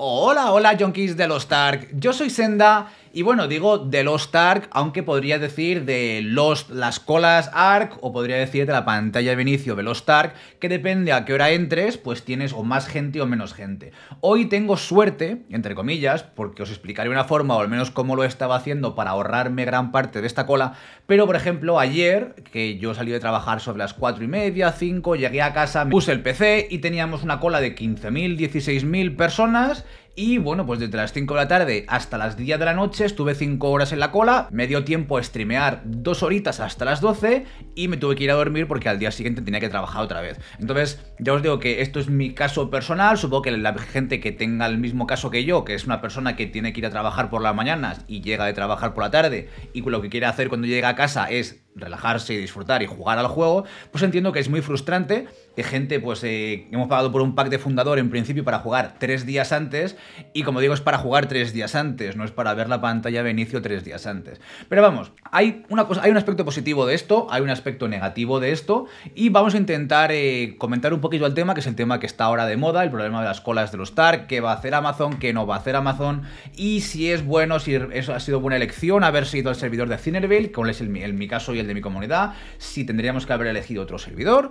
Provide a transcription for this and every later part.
Hola, hola, junkies de los Tark. Yo soy Senda y bueno, digo de Lost Ark, aunque podría decir de Las Colas Ark, o podría decir de la pantalla de inicio de Lost Ark, que depende a qué hora entres, pues tienes o más gente o menos gente. Hoy tengo suerte, entre comillas, porque os explicaré una forma, o al menos cómo lo estaba haciendo para ahorrarme gran parte de esta cola, pero por ejemplo ayer, que yo salí de trabajar sobre las 4 y media, 5, llegué a casa, me puse el PC y teníamos una cola de 15.000, 16.000 personas, y bueno, pues desde las 5 de la tarde hasta las 10 de la noche estuve 5 horas en la cola, me dio tiempo a streamear 2 horitas hasta las 12 y me tuve que ir a dormir porque al día siguiente tenía que trabajar otra vez. Entonces, ya os digo que esto es mi caso personal, supongo que la gente que tenga el mismo caso que yo, que es una persona que tiene que ir a trabajar por las mañanas y llega de trabajar por la tarde y lo que quiere hacer cuando llega a casa es relajarse y disfrutar y jugar al juego, pues entiendo que es muy frustrante que gente, pues eh, hemos pagado por un pack de fundador en principio para jugar tres días antes, y como digo, es para jugar tres días antes, no es para ver la pantalla de inicio tres días antes. Pero vamos, hay, una cosa, hay un aspecto positivo de esto, hay un aspecto negativo de esto, y vamos a intentar eh, comentar un poquito el tema, que es el tema que está ahora de moda, el problema de las colas de los TAR, qué va a hacer Amazon, qué no va a hacer Amazon, y si es bueno, si eso ha sido buena elección haber sido el servidor de Cineville, que es el mi caso y el de mi comunidad, si tendríamos que haber elegido otro servidor.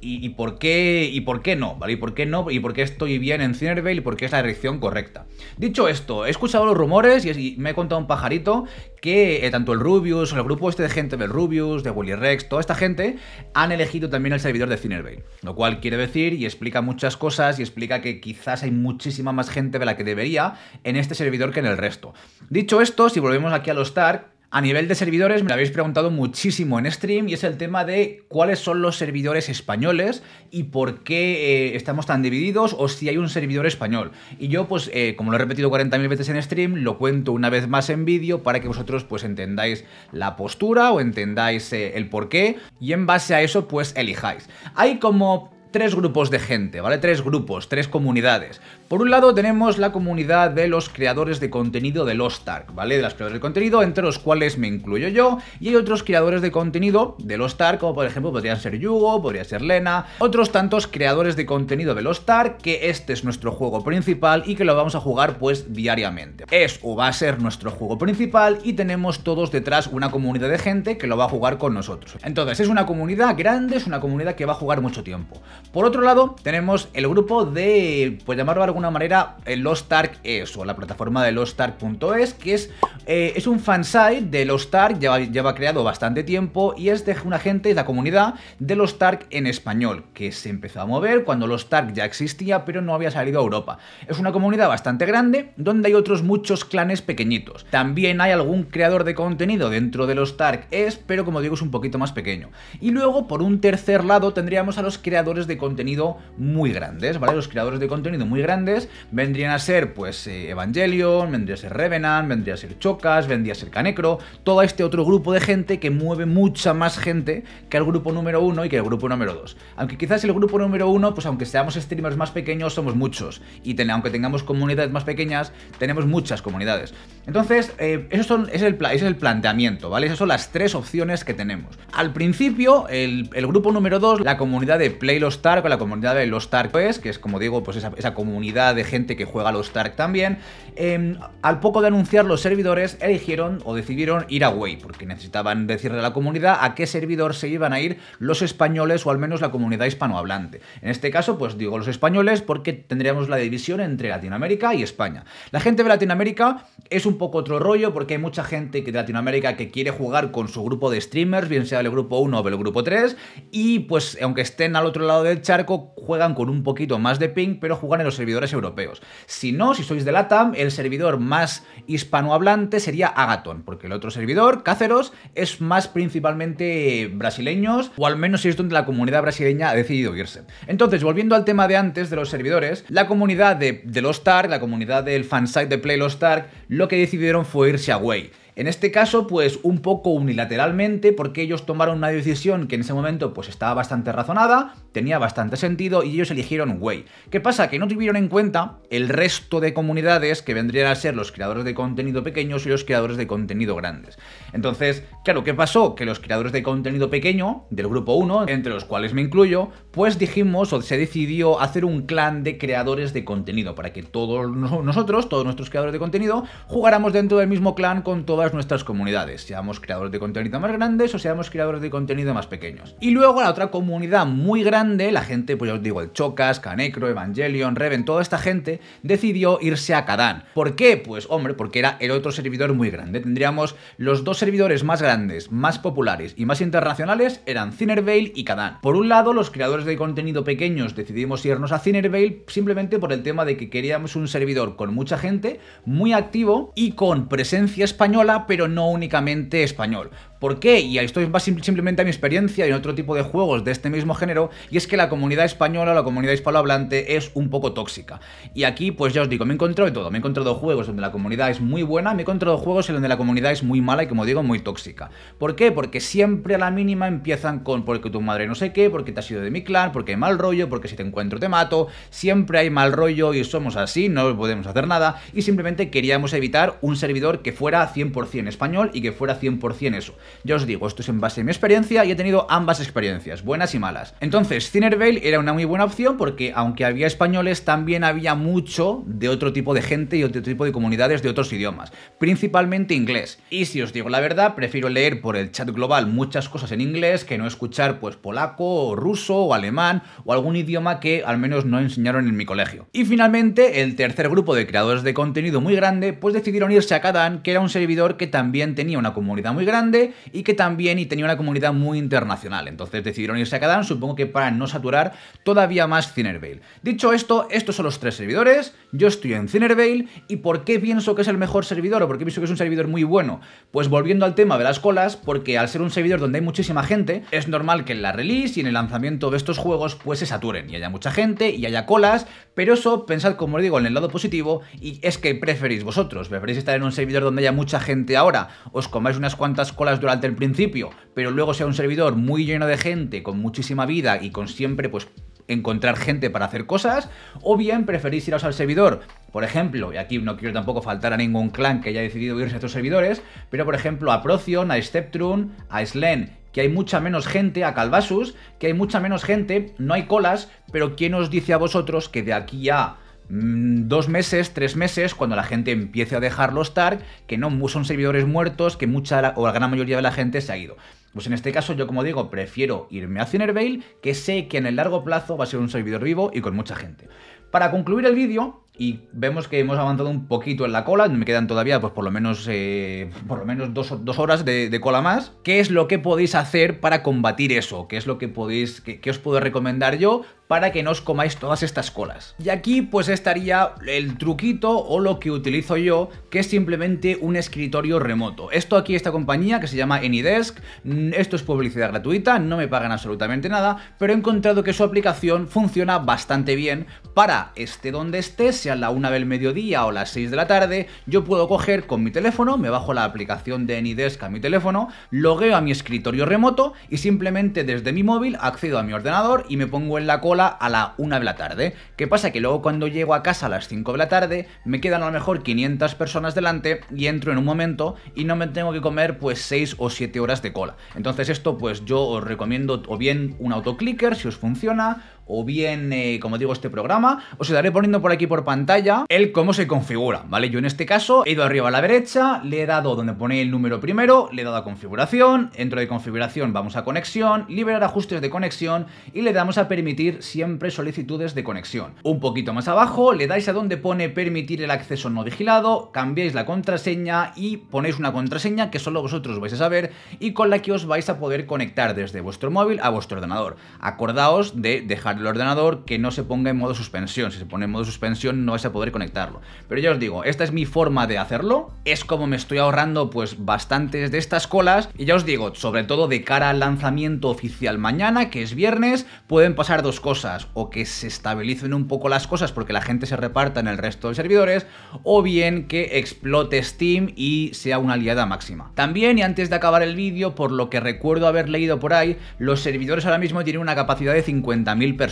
Y, por qué, y por qué no, ¿vale? Y por qué no, y por qué estoy bien en Cinervale y por qué es la dirección correcta. Dicho esto, he escuchado los rumores y, me he contado un pajarito que eh, tanto el Rubius, el grupo este de gente del Rubius, de Willy Rex, toda esta gente han elegido también el servidor de Cinervale. Lo cual quiere decir y explica muchas cosas y explica que quizás hay muchísima más gente de la que debería en este servidor que en el resto. Dicho esto, si volvemos aquí a los Stark, a nivel de servidores, me lo habéis preguntado muchísimo en stream y es el tema de cuáles son los servidores españoles y por qué eh, estamos tan divididos o si hay un servidor español. Y yo, pues, eh, como lo he repetido 40.000 veces en stream, lo cuento una vez más en vídeo para que vosotros, pues, entendáis la postura o entendáis eh, el por qué y en base a eso, pues, elijáis. Hay como tres grupos de gente, ¿vale? Tres grupos, tres comunidades. Por un lado tenemos la comunidad de los creadores de contenido de los Ark, ¿vale? De los creadores de contenido, entre los cuales me incluyo yo, y hay otros creadores de contenido de los Ark, como por ejemplo podrían ser Yugo, podría ser Lena, otros tantos creadores de contenido de los Ark, que este es nuestro juego principal y que lo vamos a jugar pues diariamente. Es o va a ser nuestro juego principal y tenemos todos detrás una comunidad de gente que lo va a jugar con nosotros. Entonces es una comunidad grande, es una comunidad que va a jugar mucho tiempo. Por otro lado, tenemos el grupo de, pues llamarlo de alguna manera, eh, los Ark ES o la plataforma de LostArk.es, que es, eh, es un fansite de Lostark, ya lleva, lleva creado bastante tiempo y es de una gente, de la comunidad de Lostark en español, que se empezó a mover cuando Lostark ya existía, pero no había salido a Europa. Es una comunidad bastante grande donde hay otros muchos clanes pequeñitos. También hay algún creador de contenido dentro de los ES, pero como digo, es un poquito más pequeño. Y luego, por un tercer lado, tendríamos a los creadores de contenido muy grandes, ¿vale? Los creadores de contenido muy grandes vendrían a ser, pues, eh, Evangelion, vendría a ser Revenant, vendría a ser Chocas, vendría a ser Canecro, todo este otro grupo de gente que mueve mucha más gente que el grupo número uno y que el grupo número dos. Aunque quizás el grupo número uno, pues aunque seamos streamers más pequeños, somos muchos. Y aunque tengamos comunidades más pequeñas, tenemos muchas comunidades. Entonces, eh, eso son, es, el, ese es el planteamiento, ¿vale? Esas son las tres opciones que tenemos. Al principio, el, grupo número 2, la comunidad de Playlos Tark, con la comunidad de los Tark, pues, que es como digo, pues esa, comunidad de gente que juega a los Tark también, em, al poco de anunciar los servidores, eligieron o decidieron ir a away, porque necesitaban decirle a la comunidad a qué servidor se iban a ir los españoles o al menos la comunidad hispanohablante. En este caso, pues digo los españoles porque tendríamos la división entre Latinoamérica y España. La gente de Latinoamérica es un poco otro rollo porque hay mucha gente de Latinoamérica que quiere jugar con su grupo de streamers, bien sea el grupo 1 o el grupo 3, y pues aunque estén al otro lado de el charco juegan con un poquito más de ping, pero juegan en los servidores europeos. Si no, si sois de LATAM, el servidor más hispanohablante sería Agaton, porque el otro servidor, Cáceros, es más principalmente brasileños, o al menos si es donde la comunidad brasileña ha decidido irse. Entonces, volviendo al tema de antes de los servidores, la comunidad de, los Tark, la comunidad del fansite de Play Los Tark, lo que decidieron fue irse a Way. En este caso, pues un poco unilateralmente, porque ellos tomaron una decisión que en ese momento pues estaba bastante razonada, tenía bastante sentido y ellos eligieron Way. ¿Qué pasa? Que no tuvieron en cuenta el resto de comunidades que vendrían a ser los creadores de contenido pequeños y los creadores de contenido grandes. Entonces, claro, ¿qué pasó? Que los creadores de contenido pequeño, del grupo 1, entre los cuales me incluyo, pues dijimos o se decidió hacer un clan de creadores de contenido para que todos nosotros, todos nuestros creadores de contenido, jugáramos dentro del mismo clan con todas nuestras comunidades, seamos creadores de contenido más grandes o seamos creadores de contenido más pequeños. Y luego la otra comunidad muy grande, la gente, pues ya os digo, el Chocas, Canecro, Evangelion, Reven, toda esta gente, decidió irse a Kadan ¿Por qué? Pues hombre, porque era el otro servidor muy grande. Tendríamos los dos servidores más grandes, más populares y más internacionales eran Cinervale y Kadan Por un lado, los creadores de contenido pequeños decidimos irnos a Cinervale simplemente por el tema de que queríamos un servidor con mucha gente, muy activo y con presencia española pero no únicamente español. ¿Por qué? Y esto va simplemente a mi experiencia y en otro tipo de juegos de este mismo género, y es que la comunidad española la comunidad hispanohablante es un poco tóxica. Y aquí, pues ya os digo, me he encontrado de todo. Me he encontrado juegos donde la comunidad es muy buena, me he encontrado juegos en donde la comunidad es muy mala y, como digo, muy tóxica. ¿Por qué? Porque siempre a la mínima empiezan con porque tu madre no sé qué, porque te has ido de mi clan, porque hay mal rollo, porque si te encuentro te mato. Siempre hay mal rollo y somos así, no podemos hacer nada. Y simplemente queríamos evitar un servidor que fuera 100% español y que fuera 100% eso. Ya os digo, esto es en base a mi experiencia y he tenido ambas experiencias, buenas y malas. Entonces, Thinner era una muy buena opción porque aunque había españoles, también había mucho de otro tipo de gente y otro tipo de comunidades de otros idiomas, principalmente inglés. Y si os digo la verdad, prefiero leer por el chat global muchas cosas en inglés que no escuchar pues polaco ruso o alemán o algún idioma que al menos no enseñaron en mi colegio. Y finalmente, el tercer grupo de creadores de contenido muy grande pues decidieron irse a Kadan, que era un servidor que también tenía una comunidad muy grande y que también y tenía una comunidad muy internacional. Entonces decidieron irse a Kadan, supongo que para no saturar todavía más Cinervale. Dicho esto, estos son los tres servidores, yo estoy en Cinervale y ¿por qué pienso que es el mejor servidor o por qué pienso que es un servidor muy bueno? Pues volviendo al tema de las colas, porque al ser un servidor donde hay muchísima gente, es normal que en la release y en el lanzamiento de estos juegos pues se saturen y haya mucha gente y haya colas, pero eso pensad como os digo en el lado positivo y es que preferís vosotros, preferís estar en un servidor donde haya mucha gente ahora, os comáis unas cuantas colas durante durante el principio, pero luego sea un servidor muy lleno de gente, con muchísima vida y con siempre pues encontrar gente para hacer cosas, o bien preferís iros al servidor. Por ejemplo, y aquí no quiero tampoco faltar a ningún clan que haya decidido irse a estos servidores, pero por ejemplo a Procyon, a Steptrun, a Slen, que hay mucha menos gente, a Calvasus, que hay mucha menos gente, no hay colas, pero ¿quién os dice a vosotros que de aquí a Mm, dos meses, tres meses, cuando la gente empiece a dejarlo estar, que no son servidores muertos, que mucha o la gran mayoría de la gente se ha ido. Pues en este caso yo como digo, prefiero irme a Cinervale, que sé que en el largo plazo va a ser un servidor vivo y con mucha gente. Para concluir el vídeo, y vemos que hemos avanzado un poquito en la cola, me quedan todavía pues por lo menos, eh, por lo menos dos, horas de, cola más, ¿qué es lo que podéis hacer para combatir eso? ¿Qué es lo que podéis, qué os puedo recomendar yo? para que no os comáis todas estas colas. Y aquí pues estaría el truquito o lo que utilizo yo, que es simplemente un escritorio remoto. Esto aquí, esta compañía que se llama AnyDesk, mm, esto es publicidad gratuita, no me pagan absolutamente nada, pero he encontrado que su aplicación funciona bastante bien para esté donde esté, sea la una del mediodía o las 6 de la tarde, yo puedo coger con mi teléfono, me bajo la aplicación de AnyDesk a mi teléfono, logueo a mi escritorio remoto y simplemente desde mi móvil accedo a mi ordenador y me pongo en la cola a la 1 de la tarde. ¿Qué pasa? Que luego cuando llego a casa a las 5 de la tarde, me quedan a lo mejor 500 personas delante y entro en un momento y no me tengo que comer pues 6 o 7 horas de cola. Entonces esto pues yo os recomiendo o bien un autoclicker si os funciona, o bien, eh, como digo, este programa, os estaré poniendo por aquí por pantalla el cómo se configura, ¿vale? Yo en este caso he ido arriba a la derecha, le he dado donde pone el número primero, le he dado a configuración, dentro de configuración vamos a conexión, liberar ajustes de conexión y le damos a permitir siempre solicitudes de conexión. Un poquito más abajo le dais a donde pone permitir el acceso no vigilado, cambiáis la contraseña y ponéis una contraseña que solo vosotros vais a saber y con la que os vais a poder conectar desde vuestro móvil a vuestro ordenador. Acordaos de dejar el ordenador que no se ponga en modo suspensión. Si se pone en modo suspensión no vas a poder conectarlo. Pero ya os digo, esta es mi forma de hacerlo. Es como me estoy ahorrando pues bastantes de estas colas. Y ya os digo, sobre todo de cara al lanzamiento oficial mañana, que es viernes, pueden pasar dos cosas. O que se estabilicen un poco las cosas porque la gente se reparta en el resto de servidores. O bien que explote Steam y sea una aliada máxima. También, y antes de acabar el vídeo, por lo que recuerdo haber leído por ahí, los servidores ahora mismo tienen una capacidad de 50.000 personas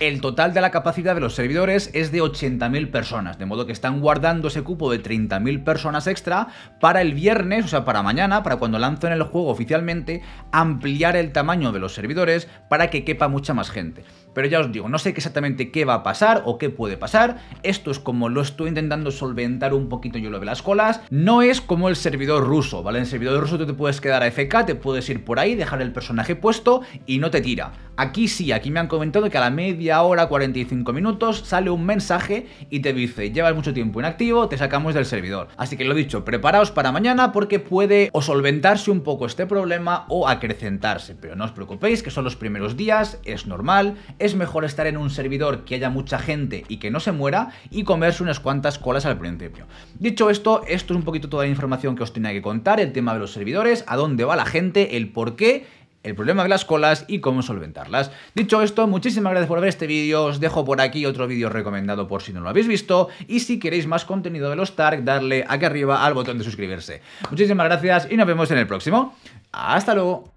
el total de la capacidad de los servidores es de 80.000 personas, de modo que están guardando ese cupo de 30.000 personas extra para el viernes, o sea, para mañana, para cuando lancen el juego oficialmente, ampliar el tamaño de los servidores para que quepa mucha más gente. Pero ya os digo, no sé exactamente qué va a pasar o qué puede pasar. Esto es como lo estoy intentando solventar un poquito yo lo de las colas. No es como el servidor ruso, ¿vale? En el servidor ruso tú te puedes quedar a FK, te puedes ir por ahí, dejar el personaje puesto y no te tira. Aquí sí, aquí me han comentado que a la media hora, 45 minutos, sale un mensaje y te dice, llevas mucho tiempo inactivo, te sacamos del servidor. Así que lo dicho, preparaos para mañana porque puede o solventarse un poco este problema o acrecentarse. Pero no os preocupéis, que son los primeros días, es normal, es mejor estar en un servidor que haya mucha gente y que no se muera y comerse unas cuantas colas al principio. Dicho esto, esto es un poquito toda la información que os tenía que contar, el tema de los servidores, a dónde va la gente, el por qué el problema de las colas y cómo solventarlas. Dicho esto, muchísimas gracias por ver este vídeo, os dejo por aquí otro vídeo recomendado por si no lo habéis visto, y si queréis más contenido de los TARC, darle aquí arriba al botón de suscribirse. Muchísimas gracias y nos vemos en el próximo. ¡Hasta luego!